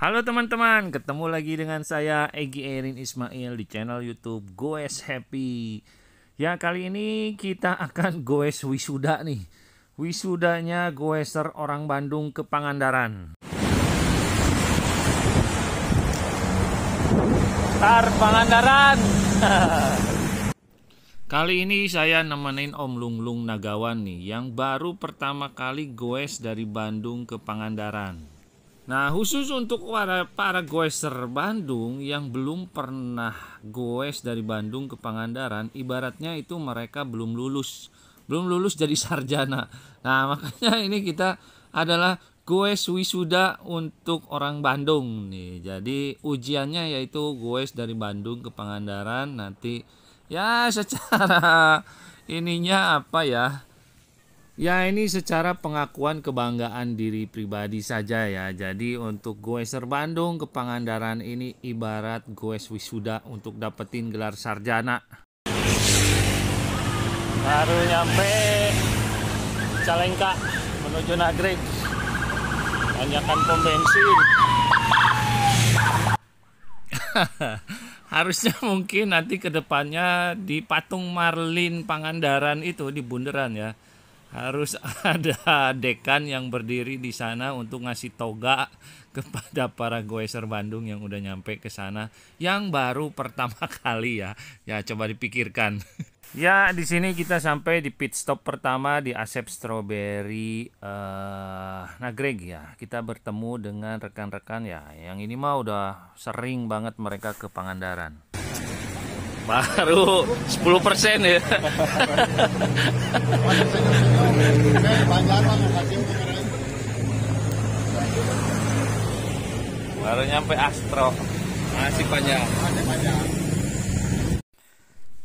Halo teman-teman, ketemu lagi dengan saya Egi Erin Ismail di channel YouTube Goes Happy. Ya, kali ini kita akan goes wisuda nih. Wisudanya goeser orang Bandung ke Pangandaran. Tar Pangandaran. Kali ini saya nemenin Om Lunglung Nagawan nih yang baru pertama kali goes dari Bandung ke Pangandaran. Nah, khusus untuk para para goeser Bandung yang belum pernah goes dari Bandung ke Pangandaran, ibaratnya itu mereka belum lulus, belum lulus jadi sarjana. Nah, makanya ini kita adalah goes wisuda untuk orang Bandung nih. Jadi ujiannya yaitu goes dari Bandung ke Pangandaran nanti ya secara ininya apa ya? Ya ini secara pengakuan kebanggaan diri pribadi saja ya. Jadi untuk Goeser Bandung ke Pangandaran ini ibarat gue wisuda untuk dapetin gelar sarjana. Baru nyampe Calengka menuju Nagrek. Banyakan pom bensin. Harusnya mungkin nanti kedepannya di patung Marlin Pangandaran itu di bundaran ya harus ada dekan yang berdiri di sana untuk ngasih toga kepada para goeser Bandung yang udah nyampe ke sana yang baru pertama kali ya. Ya coba dipikirkan. Ya, di sini kita sampai di pit stop pertama di Asep Strawberry uh, Nagreg ya. Kita bertemu dengan rekan-rekan ya. Yang ini mah udah sering banget mereka ke Pangandaran baru 10 persen ya. baru nyampe Astro masih panjang. Masih panjang.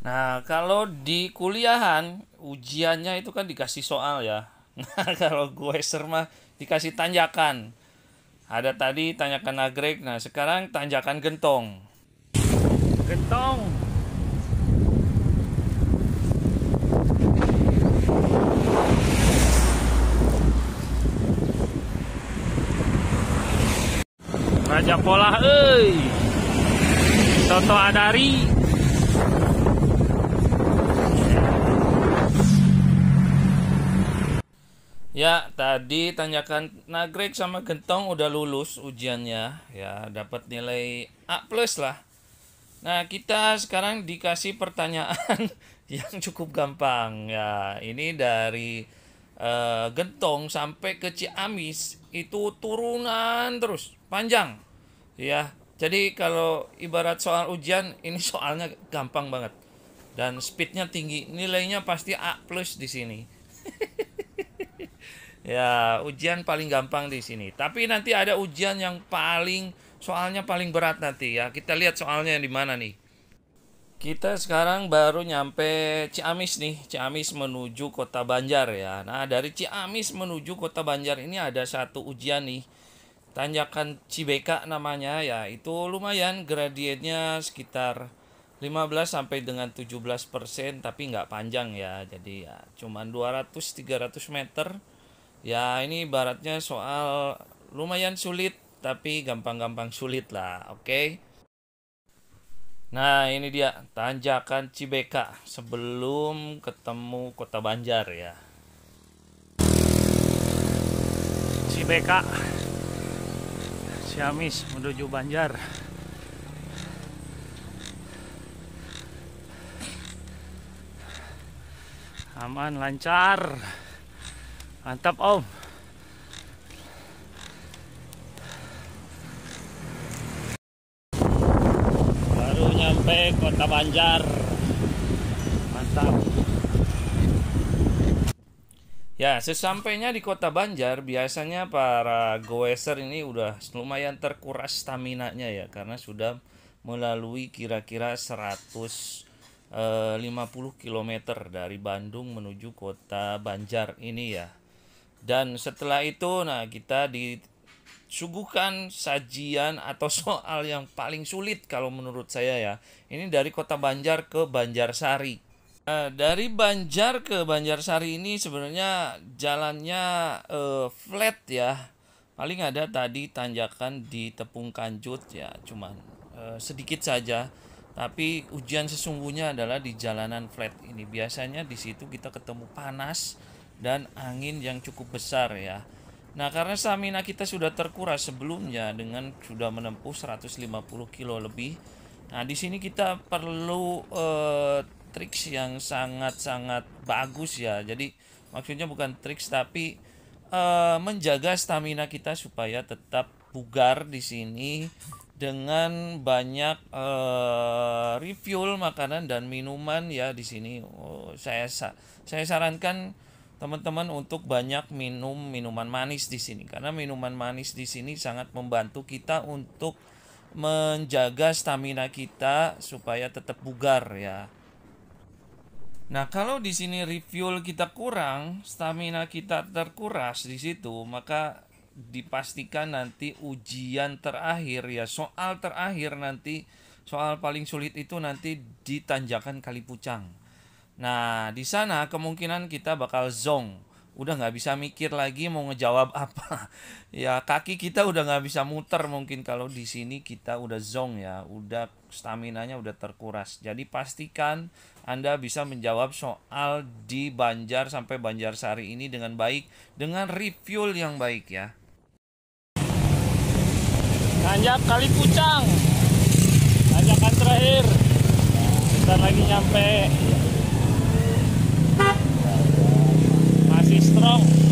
Nah kalau di kuliahan ujiannya itu kan dikasih soal ya. Nah kalau gue serma dikasih tanjakan. Ada tadi tanjakan nagrek, nah sekarang tanjakan gentong. Gentong. Raja Pola euy. Soto Adari. Ya, tadi tanyakan nagrek sama gentong udah lulus ujiannya. Ya, dapat nilai A+ plus lah. Nah, kita sekarang dikasih pertanyaan yang cukup gampang. Ya, ini dari uh, Gentong sampai ke Ciamis itu turunan terus panjang ya jadi kalau ibarat soal ujian ini soalnya gampang banget dan speednya tinggi nilainya pasti A plus di sini ya ujian paling gampang di sini tapi nanti ada ujian yang paling soalnya paling berat nanti ya kita lihat soalnya di mana nih kita sekarang baru nyampe Ciamis nih, Ciamis menuju Kota Banjar ya. Nah, dari Ciamis menuju Kota Banjar ini ada satu ujian nih tanjakan Cibeka namanya ya itu lumayan gradiennya sekitar 15 sampai dengan 17 persen tapi nggak panjang ya jadi ya cuman 200-300 meter ya ini baratnya soal lumayan sulit tapi gampang-gampang sulit lah oke okay? Nah ini dia tanjakan Cibeka sebelum ketemu kota Banjar ya. Cibeka Ciamis menuju Banjar aman lancar mantap om baru nyampe kota Banjar Ya, sesampainya di kota Banjar, biasanya para goeser ini udah lumayan terkuras stamina-nya ya, karena sudah melalui kira-kira 150 eh, km dari Bandung menuju kota Banjar ini ya. Dan setelah itu, nah kita disuguhkan sajian atau soal yang paling sulit kalau menurut saya ya. Ini dari kota Banjar ke Banjarsari. Nah, dari Banjar ke Banjarsari ini sebenarnya jalannya uh, flat ya. Paling ada tadi tanjakan di Tepung Kanjut ya, cuman uh, sedikit saja. Tapi ujian sesungguhnya adalah di jalanan flat ini. Biasanya di situ kita ketemu panas dan angin yang cukup besar ya. Nah, karena stamina kita sudah terkuras sebelumnya dengan sudah menempuh 150 kilo lebih. Nah, di sini kita perlu uh, triks yang sangat-sangat bagus ya. Jadi maksudnya bukan triks tapi uh, menjaga stamina kita supaya tetap bugar di sini dengan banyak uh, refuel makanan dan minuman ya di sini oh, saya saya sarankan teman-teman untuk banyak minum minuman manis di sini karena minuman manis di sini sangat membantu kita untuk menjaga stamina kita supaya tetap bugar ya Nah, kalau di sini refuel kita kurang, stamina kita terkuras di situ, maka dipastikan nanti ujian terakhir ya, soal terakhir nanti soal paling sulit itu nanti di tanjakan kali pucang. Nah, di sana kemungkinan kita bakal zong. Udah nggak bisa mikir lagi mau ngejawab apa. ya, kaki kita udah nggak bisa muter mungkin kalau di sini kita udah zong ya, udah staminanya udah terkuras. Jadi pastikan Anda bisa menjawab soal di Banjar sampai Banjar Sari ini dengan baik dengan refuel yang baik ya. Tanjak kali Pucang. Tanjakan terakhir. Kita lagi nyampe. Masih strong.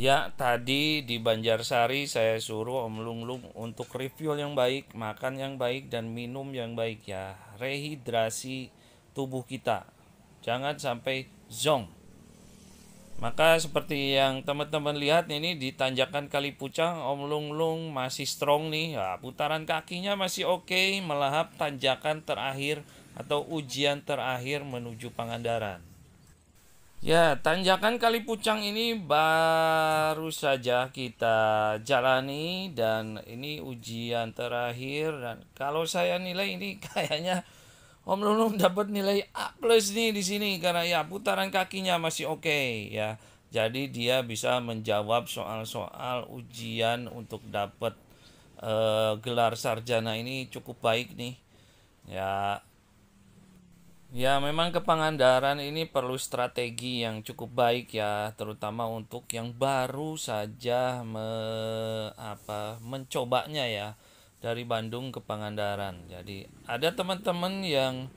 Ya, tadi di Banjarsari saya suruh Om Lung Lung untuk refuel yang baik, makan yang baik, dan minum yang baik ya. Rehidrasi tubuh kita. Jangan sampai zong. Maka seperti yang teman-teman lihat ini di tanjakan kali pucang Om Lung Lung masih strong nih. Ya, putaran kakinya masih oke okay, melahap tanjakan terakhir atau ujian terakhir menuju Pangandaran. Ya, tanjakan Kali Pucang ini baru saja kita jalani dan ini ujian terakhir dan kalau saya nilai ini kayaknya Om Lulung dapat nilai A plus nih di sini karena ya putaran kakinya masih oke okay, ya. Jadi dia bisa menjawab soal-soal ujian untuk dapat uh, gelar sarjana ini cukup baik nih. Ya, Ya, memang ke ini perlu strategi yang cukup baik ya, terutama untuk yang baru saja me, apa, mencobanya ya dari Bandung ke Pangandaran. Jadi ada teman-teman yang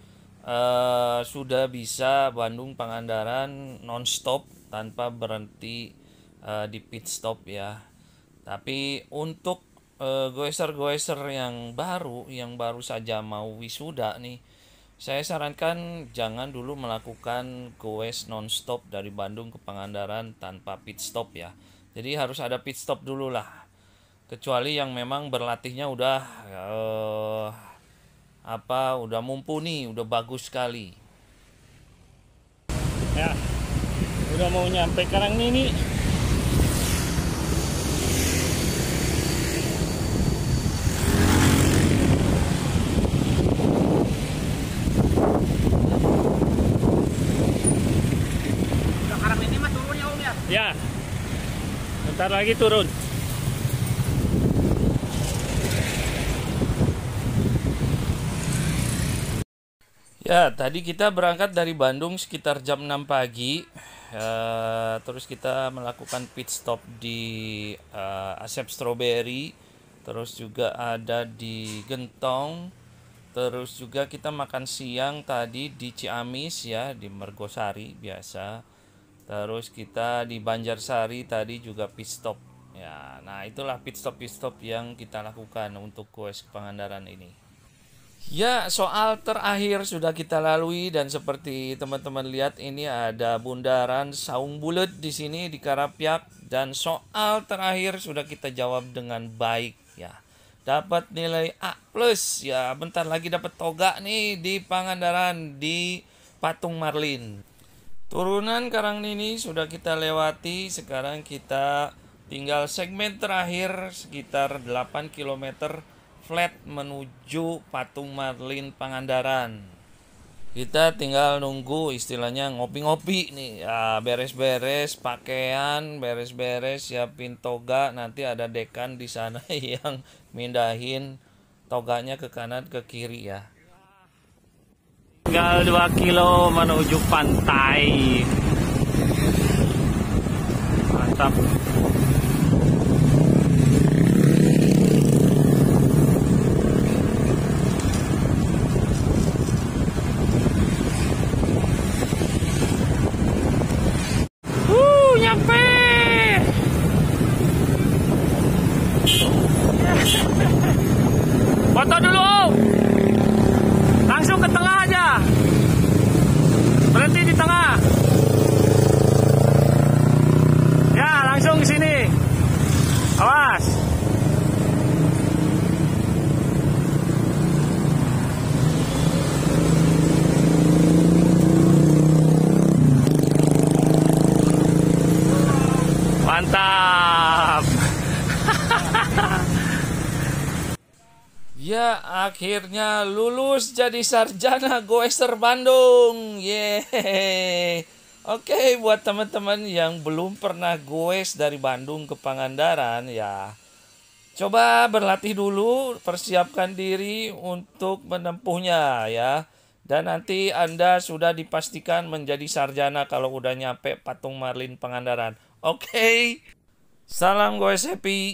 uh, sudah bisa Bandung Pangandaran nonstop tanpa berhenti uh, di pit stop ya. Tapi untuk uh, goeser-goeser yang baru, yang baru saja mau wisuda nih saya sarankan jangan dulu melakukan goes non-stop dari Bandung ke Pangandaran tanpa pit stop ya. Jadi harus ada pit stop dulu lah. Kecuali yang memang berlatihnya udah uh, apa udah mumpuni, udah bagus sekali. Ya, udah mau nyampe karang ini. Ya. Bentar lagi turun. Ya, tadi kita berangkat dari Bandung sekitar jam 6 pagi. Uh, terus kita melakukan pit stop di uh, Asep Strawberry. Terus juga ada di Gentong. Terus juga kita makan siang tadi di Ciamis ya, di Mergosari biasa Terus kita di Banjarsari tadi juga pit stop. Ya, nah itulah pit stop pit stop yang kita lakukan untuk quest Pangandaran ini. Ya, soal terakhir sudah kita lalui dan seperti teman-teman lihat ini ada bundaran saung bulut di sini di Karapiak dan soal terakhir sudah kita jawab dengan baik ya. Dapat nilai A+. Plus. Ya, bentar lagi dapat toga nih di Pangandaran di Patung Marlin. Turunan Karang Nini sudah kita lewati, sekarang kita tinggal segmen terakhir sekitar 8 km flat menuju Patung Marlin Pangandaran. Kita tinggal nunggu istilahnya ngopi-ngopi nih. Ya, beres-beres pakaian, beres-beres siapin toga, nanti ada dekan di sana yang mindahin toganya ke kanan ke kiri ya tinggal 2 kilo menuju pantai mantap akhirnya lulus jadi sarjana Goeser Bandung. Ye. Oke, okay, buat teman-teman yang belum pernah goes dari Bandung ke Pangandaran ya. Coba berlatih dulu, persiapkan diri untuk menempuhnya ya. Dan nanti Anda sudah dipastikan menjadi sarjana kalau udah nyampe Patung Marlin Pangandaran. Oke. Okay. Salam goes happy.